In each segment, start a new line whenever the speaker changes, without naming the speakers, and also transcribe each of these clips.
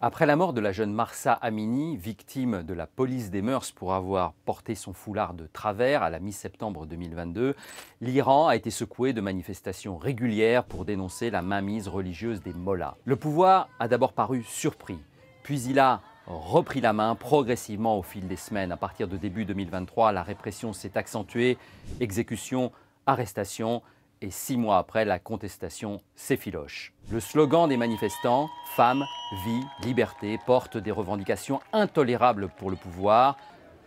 Après la mort de la jeune Marsa Amini, victime de la police des mœurs pour avoir porté son foulard de travers à la mi-septembre 2022, l'Iran a été secoué de manifestations régulières pour dénoncer la mainmise religieuse des mollahs. Le pouvoir a d'abord paru surpris, puis il a repris la main progressivement au fil des semaines. À partir de début 2023, la répression s'est accentuée, exécutions, arrestations, et six mois après, la contestation s'effiloche. Le slogan des manifestants, Femmes, vie, liberté, porte des revendications intolérables pour le pouvoir,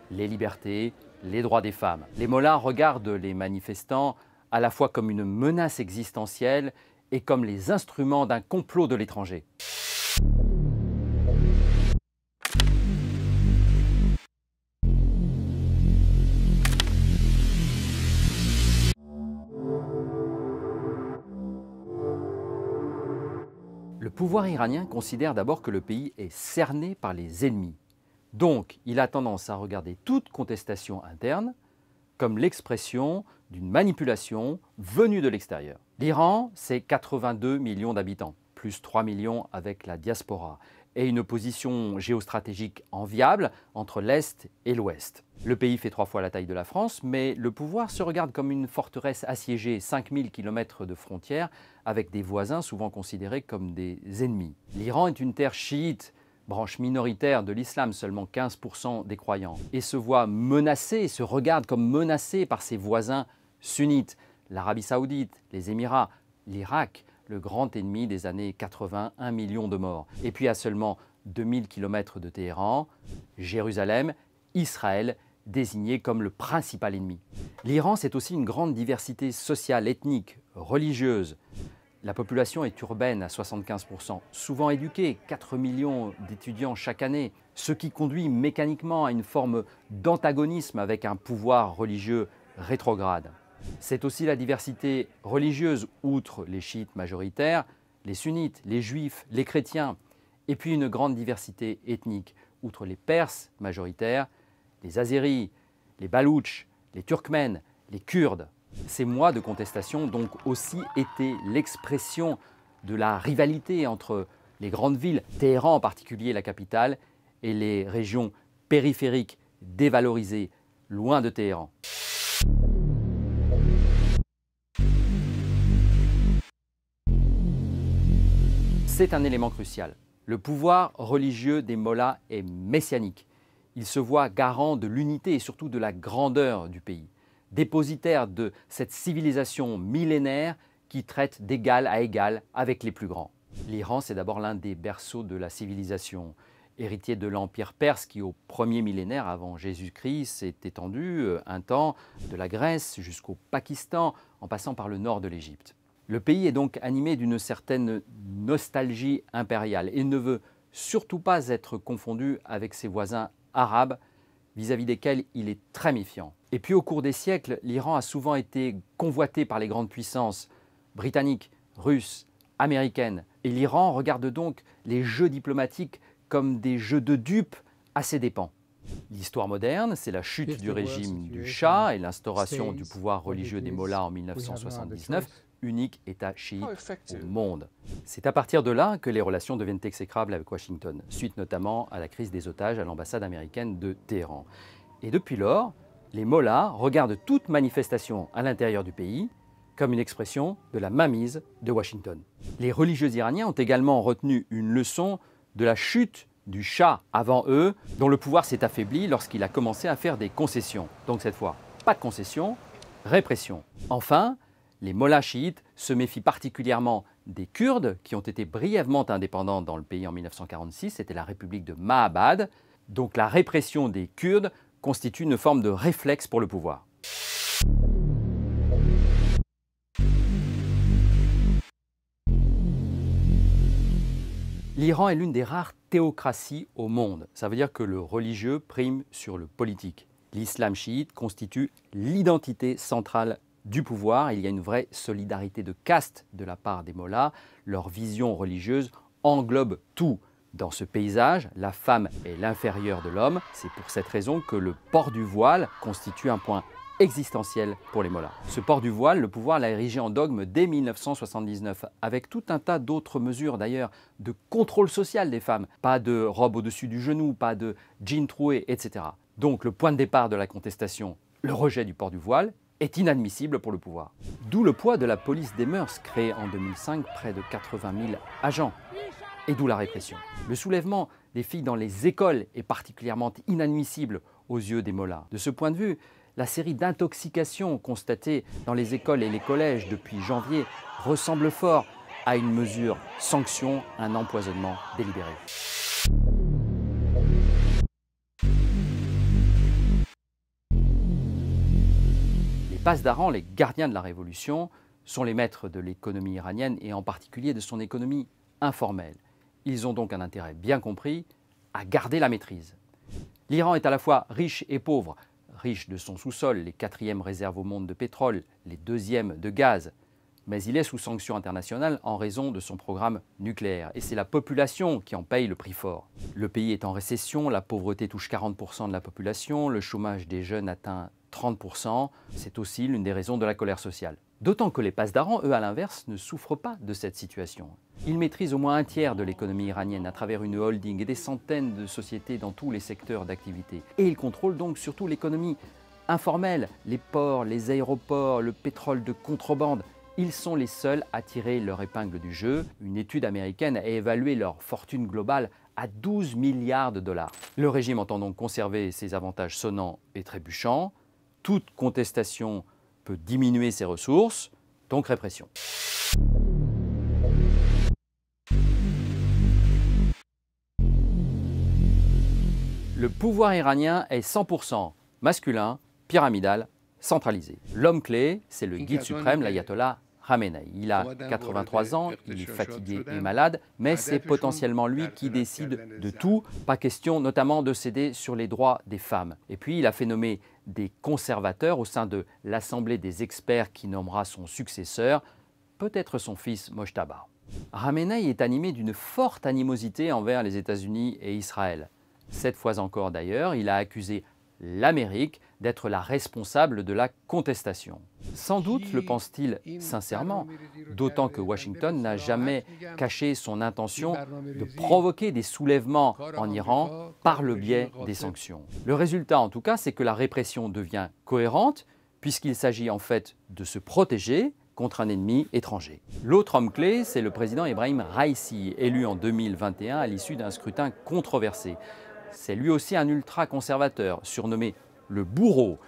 les libertés, les droits des femmes. Les Molins regardent les manifestants à la fois comme une menace existentielle et comme les instruments d'un complot de l'étranger. Le pouvoir iranien considère d'abord que le pays est cerné par les ennemis. Donc, il a tendance à regarder toute contestation interne comme l'expression d'une manipulation venue de l'extérieur. L'Iran, c'est 82 millions d'habitants, plus 3 millions avec la diaspora et une position géostratégique enviable entre l'Est et l'Ouest. Le pays fait trois fois la taille de la France, mais le pouvoir se regarde comme une forteresse assiégée, 5000 km de frontières, avec des voisins souvent considérés comme des ennemis. L'Iran est une terre chiite, branche minoritaire de l'islam, seulement 15% des croyants, et se voit menacée, se regarde comme menacée par ses voisins sunnites, l'Arabie saoudite, les Émirats, l'Irak, le grand ennemi des années 80, 1 million de morts. Et puis à seulement 2000 km de Téhéran, Jérusalem, Israël, désigné comme le principal ennemi. L'Iran, c'est aussi une grande diversité sociale, ethnique, religieuse. La population est urbaine à 75%, souvent éduquée, 4 millions d'étudiants chaque année, ce qui conduit mécaniquement à une forme d'antagonisme avec un pouvoir religieux rétrograde. C'est aussi la diversité religieuse, outre les chiites majoritaires, les sunnites, les juifs, les chrétiens, et puis une grande diversité ethnique, outre les perses majoritaires, les azéris, les balouches, les turkmènes, les kurdes. Ces mois de contestation ont donc aussi été l'expression de la rivalité entre les grandes villes, Téhéran en particulier la capitale, et les régions périphériques dévalorisées loin de Téhéran. C'est un élément crucial. Le pouvoir religieux des Mollahs est messianique. Il se voit garant de l'unité et surtout de la grandeur du pays, dépositaire de cette civilisation millénaire qui traite d'égal à égal avec les plus grands. L'Iran, c'est d'abord l'un des berceaux de la civilisation, héritier de l'Empire perse qui, au premier millénaire avant Jésus-Christ, s'est étendu euh, un temps de la Grèce jusqu'au Pakistan, en passant par le nord de l'Égypte. Le pays est donc animé d'une certaine nostalgie impériale et ne veut surtout pas être confondu avec ses voisins arabes vis-à-vis desquels il est très méfiant. Et puis au cours des siècles, l'Iran a souvent été convoité par les grandes puissances britanniques, russes, américaines. Et l'Iran regarde donc les jeux diplomatiques comme des jeux de dupes à ses dépens. L'histoire moderne, c'est la chute du régime du Shah et l'instauration du pouvoir religieux des Mollahs en 1979, unique État chiite oh, au monde. C'est à partir de là que les relations deviennent exécrables avec Washington, suite notamment à la crise des otages à l'ambassade américaine de Téhéran. Et depuis lors, les mollahs regardent toute manifestation à l'intérieur du pays comme une expression de la mamise de Washington. Les religieux iraniens ont également retenu une leçon de la chute du Shah avant eux, dont le pouvoir s'est affaibli lorsqu'il a commencé à faire des concessions. Donc cette fois, pas de concessions, répression. Enfin, les mollahs chiites se méfient particulièrement des Kurdes, qui ont été brièvement indépendants dans le pays en 1946, c'était la République de Mahabad. Donc la répression des Kurdes constitue une forme de réflexe pour le pouvoir. L'Iran est l'une des rares théocraties au monde. Ça veut dire que le religieux prime sur le politique. L'islam chiite constitue l'identité centrale du pouvoir. Il y a une vraie solidarité de caste de la part des Mollahs. Leur vision religieuse englobe tout. Dans ce paysage, la femme est l'inférieure de l'homme. C'est pour cette raison que le port du voile constitue un point existentiel pour les Mollahs. Ce port du voile, le pouvoir l'a érigé en dogme dès 1979, avec tout un tas d'autres mesures d'ailleurs de contrôle social des femmes. Pas de robe au-dessus du genou, pas de jean troué, etc. Donc le point de départ de la contestation, le rejet du port du voile, est inadmissible pour le pouvoir. D'où le poids de la police des mœurs, créée en 2005, près de 80 000 agents, et d'où la répression. Le soulèvement des filles dans les écoles est particulièrement inadmissible aux yeux des mollahs. De ce point de vue, la série d'intoxications constatées dans les écoles et les collèges depuis janvier ressemble fort à une mesure sanction, un empoisonnement délibéré. d'Aran, les gardiens de la révolution, sont les maîtres de l'économie iranienne et en particulier de son économie informelle. Ils ont donc un intérêt bien compris à garder la maîtrise. L'Iran est à la fois riche et pauvre, riche de son sous-sol, les quatrièmes réserves au monde de pétrole, les deuxièmes de gaz, mais il est sous sanction internationale en raison de son programme nucléaire. Et c'est la population qui en paye le prix fort. Le pays est en récession, la pauvreté touche 40% de la population, le chômage des jeunes atteint 30%, c'est aussi l'une des raisons de la colère sociale. D'autant que les passe-d'Aran, eux, à l'inverse, ne souffrent pas de cette situation. Ils maîtrisent au moins un tiers de l'économie iranienne à travers une holding et des centaines de sociétés dans tous les secteurs d'activité. Et ils contrôlent donc surtout l'économie informelle, les ports, les aéroports, le pétrole de contrebande. Ils sont les seuls à tirer leur épingle du jeu. Une étude américaine a évalué leur fortune globale à 12 milliards de dollars. Le régime entend donc conserver ses avantages sonnants et trébuchants, toute contestation peut diminuer ses ressources, donc répression. Le pouvoir iranien est 100% masculin, pyramidal, centralisé. L'homme clé, c'est le guide suprême, l'ayatollah il a 83 ans, il est fatigué et malade, mais c'est potentiellement lui qui décide de tout, pas question notamment de céder sur les droits des femmes. Et puis il a fait nommer des conservateurs au sein de l'Assemblée des experts qui nommera son successeur, peut-être son fils Moshtaba. Ramenei est animé d'une forte animosité envers les États-Unis et Israël. Cette fois encore d'ailleurs, il a accusé l'Amérique d'être la responsable de la contestation. Sans doute le pense-t-il sincèrement, d'autant que Washington n'a jamais caché son intention de provoquer des soulèvements en Iran par le biais des sanctions. Le résultat en tout cas, c'est que la répression devient cohérente, puisqu'il s'agit en fait de se protéger contre un ennemi étranger. L'autre homme clé, c'est le président Ibrahim Raisi, élu en 2021 à l'issue d'un scrutin controversé. C'est lui aussi un ultra-conservateur, surnommé le bourreau,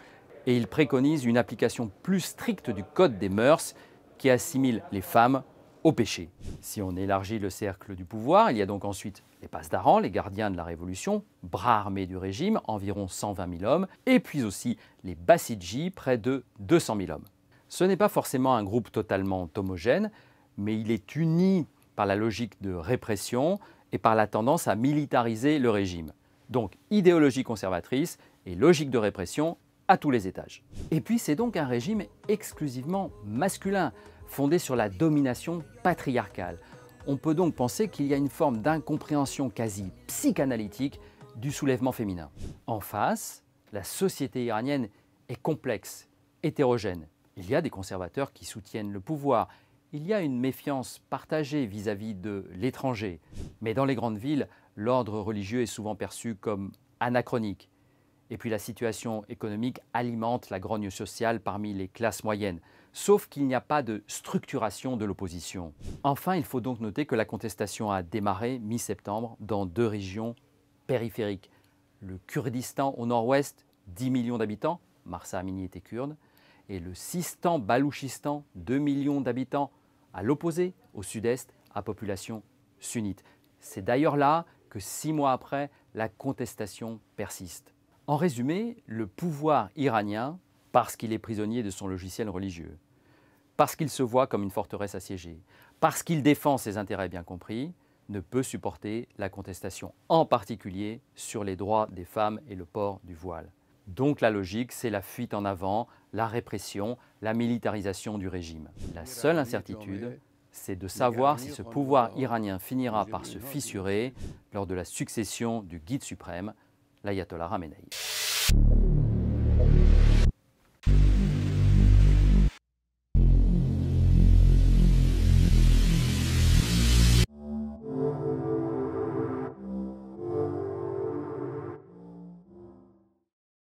et il préconise une application plus stricte du Code des mœurs qui assimile les femmes au péché. Si on élargit le cercle du pouvoir, il y a donc ensuite les passes daran les gardiens de la Révolution, bras armés du régime, environ 120 000 hommes, et puis aussi les Basidji, près de 200 000 hommes. Ce n'est pas forcément un groupe totalement homogène, mais il est uni par la logique de répression et par la tendance à militariser le régime. Donc idéologie conservatrice et logique de répression à tous les étages. Et puis c'est donc un régime exclusivement masculin, fondé sur la domination patriarcale. On peut donc penser qu'il y a une forme d'incompréhension quasi psychanalytique du soulèvement féminin. En face, la société iranienne est complexe, hétérogène. Il y a des conservateurs qui soutiennent le pouvoir, il y a une méfiance partagée vis-à-vis de l'étranger, mais dans les grandes villes, l'ordre religieux est souvent perçu comme anachronique. Et puis la situation économique alimente la grogne sociale parmi les classes moyennes, sauf qu'il n'y a pas de structuration de l'opposition. Enfin, il faut donc noter que la contestation a démarré mi-septembre dans deux régions périphériques. Le Kurdistan au nord-ouest, 10 millions d'habitants, Marsa Amini était kurde, et le Sistan-Balouchistan, 2 millions d'habitants, à l'opposé, au sud-est, à population sunnite. C'est d'ailleurs là que six mois après, la contestation persiste. En résumé, le pouvoir iranien, parce qu'il est prisonnier de son logiciel religieux, parce qu'il se voit comme une forteresse assiégée, parce qu'il défend ses intérêts bien compris, ne peut supporter la contestation, en particulier sur les droits des femmes et le port du voile. Donc la logique, c'est la fuite en avant, la répression, la militarisation du régime. La seule incertitude, c'est de savoir si ce pouvoir iranien finira par se fissurer lors de la succession du guide suprême, l'ayatollah Ramenei.